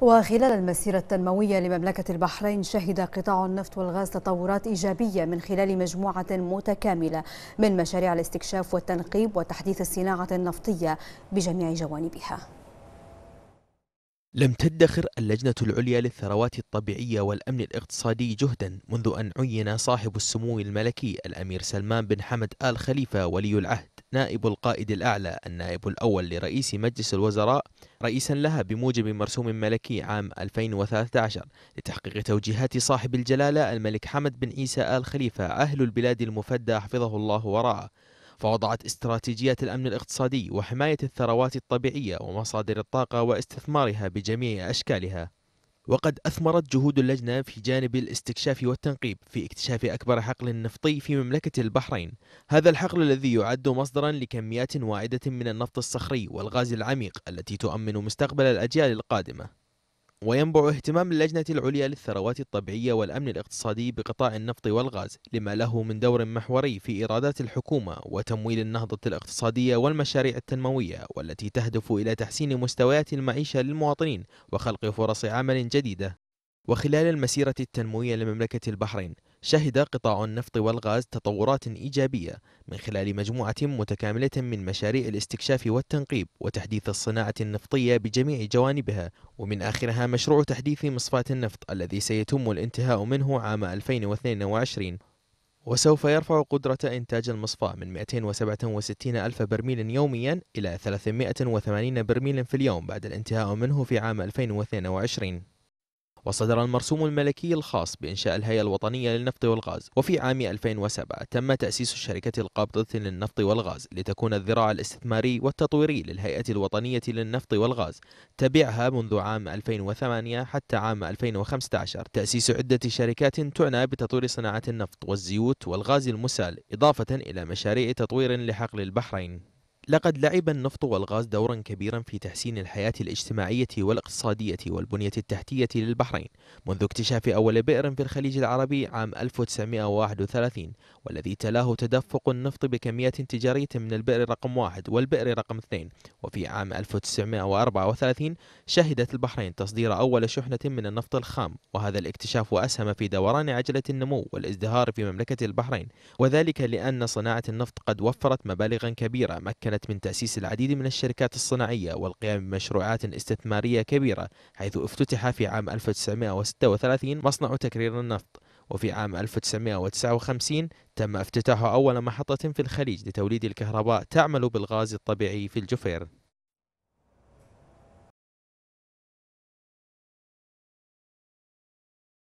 وخلال المسيرة التنموية لمملكة البحرين شهد قطاع النفط والغاز تطورات إيجابية من خلال مجموعة متكاملة من مشاريع الاستكشاف والتنقيب وتحديث الصناعة النفطية بجميع جوانبها لم تدخر اللجنة العليا للثروات الطبيعية والأمن الاقتصادي جهدا منذ أن عين صاحب السمو الملكي الأمير سلمان بن حمد آل خليفة ولي العهد نائب القائد الأعلى النائب الأول لرئيس مجلس الوزراء رئيسا لها بموجب مرسوم ملكي عام 2013 لتحقيق توجيهات صاحب الجلالة الملك حمد بن عيسى آل خليفة أهل البلاد المفدى حفظه الله ورعاه فوضعت استراتيجيات الأمن الاقتصادي وحماية الثروات الطبيعية ومصادر الطاقة واستثمارها بجميع أشكالها وقد أثمرت جهود اللجنة في جانب الاستكشاف والتنقيب في اكتشاف أكبر حقل نفطي في مملكة البحرين هذا الحقل الذي يعد مصدرا لكميات واعدة من النفط الصخري والغاز العميق التي تؤمن مستقبل الأجيال القادمة وينبع اهتمام اللجنة العليا للثروات الطبيعية والأمن الاقتصادي بقطاع النفط والغاز لما له من دور محوري في إيرادات الحكومة وتمويل النهضة الاقتصادية والمشاريع التنموية والتي تهدف إلى تحسين مستويات المعيشة للمواطنين وخلق فرص عمل جديدة وخلال المسيرة التنموية لمملكة البحرين شهد قطاع النفط والغاز تطورات إيجابية من خلال مجموعة متكاملة من مشاريع الاستكشاف والتنقيب وتحديث الصناعة النفطية بجميع جوانبها ومن آخرها مشروع تحديث مصفاة النفط الذي سيتم الانتهاء منه عام 2022 وسوف يرفع قدرة إنتاج المصفاة من 267 ألف برميل يوميا إلى 380 برميل في اليوم بعد الانتهاء منه في عام 2022 وصدر المرسوم الملكي الخاص بإنشاء الهيئة الوطنية للنفط والغاز وفي عام 2007 تم تأسيس الشركة القابضة للنفط والغاز لتكون الذراع الاستثماري والتطويري للهيئة الوطنية للنفط والغاز تبعها منذ عام 2008 حتى عام 2015 تأسيس عدة شركات تعنى بتطوير صناعة النفط والزيوت والغاز المسال إضافة إلى مشاريع تطوير لحقل البحرين لقد لعب النفط والغاز دورا كبيرا في تحسين الحياة الاجتماعية والاقتصادية والبنية التحتية للبحرين منذ اكتشاف أول بئر في الخليج العربي عام 1931 والذي تلاه تدفق النفط بكميات تجارية من البئر رقم واحد والبئر رقم اثنين وفي عام 1934 شهدت البحرين تصدير أول شحنة من النفط الخام وهذا الاكتشاف أسهم في دوران عجلة النمو والازدهار في مملكة البحرين وذلك لأن صناعة النفط قد وفرت مبالغا كبيرة مكنت كانت من تأسيس العديد من الشركات الصناعية والقيام بمشروعات استثمارية كبيرة حيث افتتح في عام 1936 مصنع تكرير النفط وفي عام 1959 تم افتتاح أول محطة في الخليج لتوليد الكهرباء تعمل بالغاز الطبيعي في الجفير